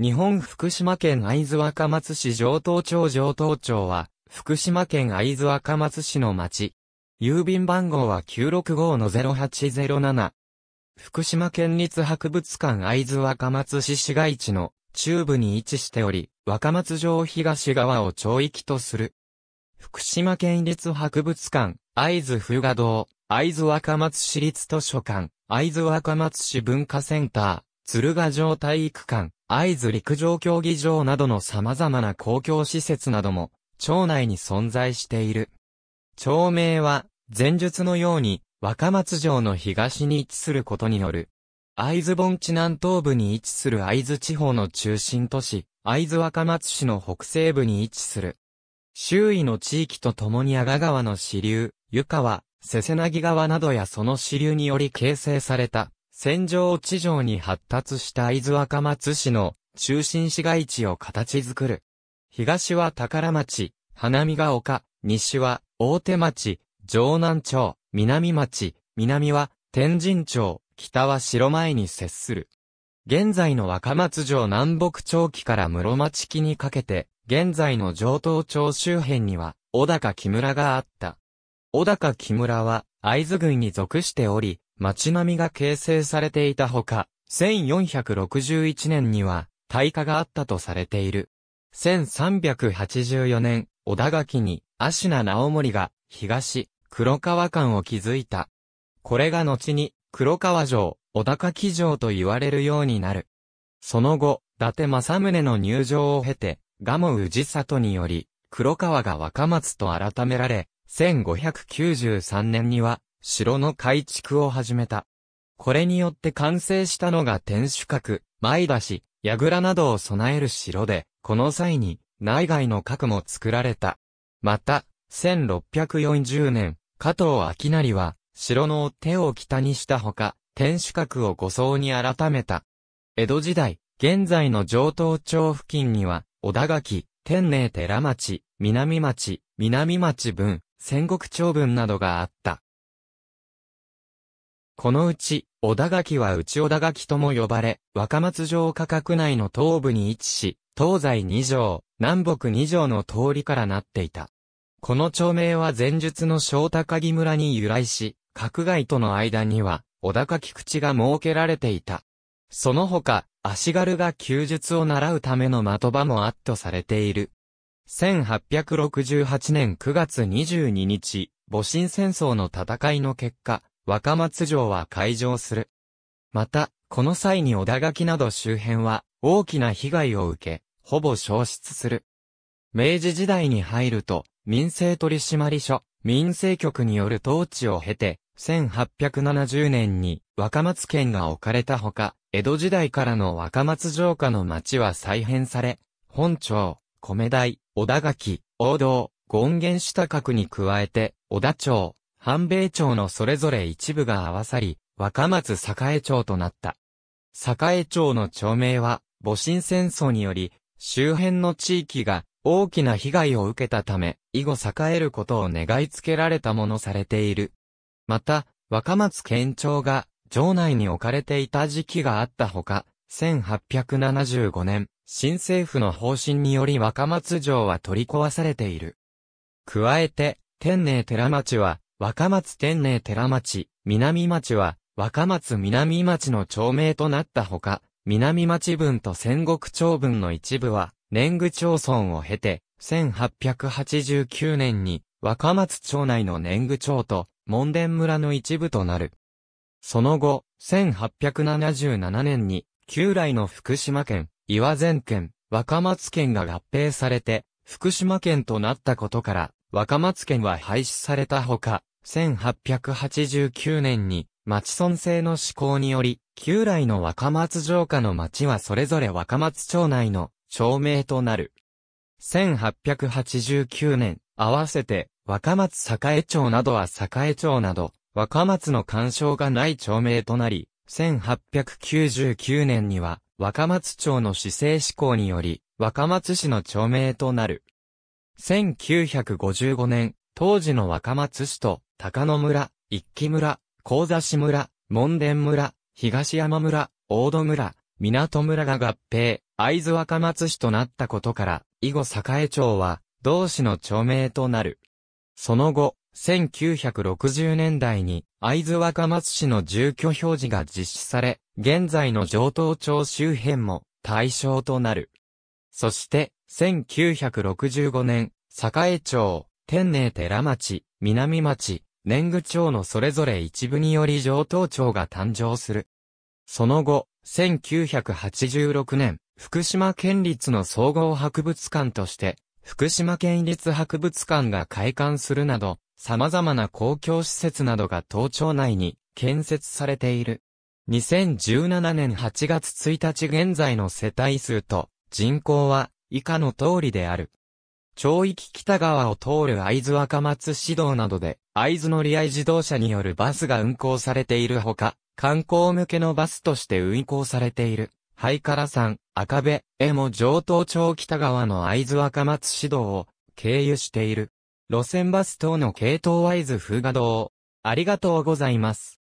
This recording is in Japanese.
日本福島県会津若松市上東町上東町は、福島県会津若松市の町。郵便番号は965-0807。福島県立博物館会津若松市市街地の中部に位置しており、若松城東側を町域とする。福島県立博物館、会津風画堂、会津若松市立図書館、会津若松市文化センター、鶴ヶ城体育館、会津陸上競技場などの様々な公共施設なども、町内に存在している。町名は、前述のように、若松城の東に位置することによる。会津盆地南東部に位置する会津地方の中心都市、会津若松市の北西部に位置する。周囲の地域とともに阿賀川の支流、湯川、瀬瀬なぎ川などやその支流により形成された、戦場地上に発達した伊豆若松市の中心市街地を形作る。東は宝町、花見が丘、西は大手町、城南町、南町、南は天神町、北は城前に接する。現在の若松城南北町期から室町期にかけて、現在の城東町周辺には、小高木村があった。小高木村は、会津郡に属しており、街並みが形成されていたほか、1461年には、大火があったとされている。1384年、小田垣に、芦名直盛が、東、黒川間を築いた。これが後に、黒川城、小高木城と言われるようになる。その後、伊達政宗の入城を経て、蒲生氏里により、黒川が若松と改められ、1593年には、城の改築を始めた。これによって完成したのが天守閣、前出し、櫓などを備える城で、この際に内外の閣も作られた。また、1640年、加藤明成は、城の手を北にしたほか、天守閣を五層に改めた。江戸時代、現在の上東町付近には、小田垣、天寧寺町、南町、南町分、戦国町分などがあった。このうち、小田垣は内小田垣とも呼ばれ、若松城価格内の東部に位置し、東西二条、南北二条の通りからなっていた。この町名は前述の小高木村に由来し、角外との間には、小高垣口が設けられていた。その他、足軽が休術を習うための的場もあっとされている。1868年9月22日、戊辰戦争の戦いの結果、若松城は開城する。また、この際に小田垣など周辺は大きな被害を受け、ほぼ消失する。明治時代に入ると、民政取締所、民政局による統治を経て、1870年に若松県が置かれたほか、江戸時代からの若松城下の町は再編され、本町、米台、小田垣、王道、権現下閣に加えて、小田町、半米町のそれぞれ一部が合わさり、若松栄町となった。栄町の町名は、戊辰戦争により、周辺の地域が大きな被害を受けたため、以後栄えることを願いつけられたものされている。また、若松県庁が、城内に置かれていた時期があったほか、1875年、新政府の方針により若松城は取り壊されている。加えて、天寧寺町は、若松天寧寺町、南町は、若松南町の町名となったほか、南町分と戦国町分の一部は、年貢町村を経て、1889年に、若松町内の年貢町と、門田村の一部となる。その後、1877年に、旧来の福島県、岩前県、若松県が合併されて、福島県となったことから、若松県は廃止されたほか、1889年に町村制の施行により、旧来の若松城下の町はそれぞれ若松町内の町名となる。1889年、合わせて若松栄町などは栄町など、若松の干渉がない町名となり、1899年には若松町の市政施行により、若松市の町名となる。1955年、当時の若松市と、高野村、一木村、高座市村、門田村、東山村、大戸村、港村が合併、会津若松市となったことから、以後栄町は、同市の町名となる。その後、1960年代に、会津若松市の住居表示が実施され、現在の上東町周辺も対象となる。そして、1965年、栄町、天寧寺町、南町、年貢町のそれぞれ一部により上等町が誕生する。その後、1986年、福島県立の総合博物館として、福島県立博物館が開館するなど、様々な公共施設などが東町内に建設されている。2017年8月1日現在の世帯数と人口は以下の通りである。町域北側を通る会津若松市道などで、会津乗合自動車によるバスが運行されているほか、観光向けのバスとして運行されている。ハイカラ山、赤部、へも上東町北側の会津若松市道を経由している。路線バス等の系統合図風画道。ありがとうございます。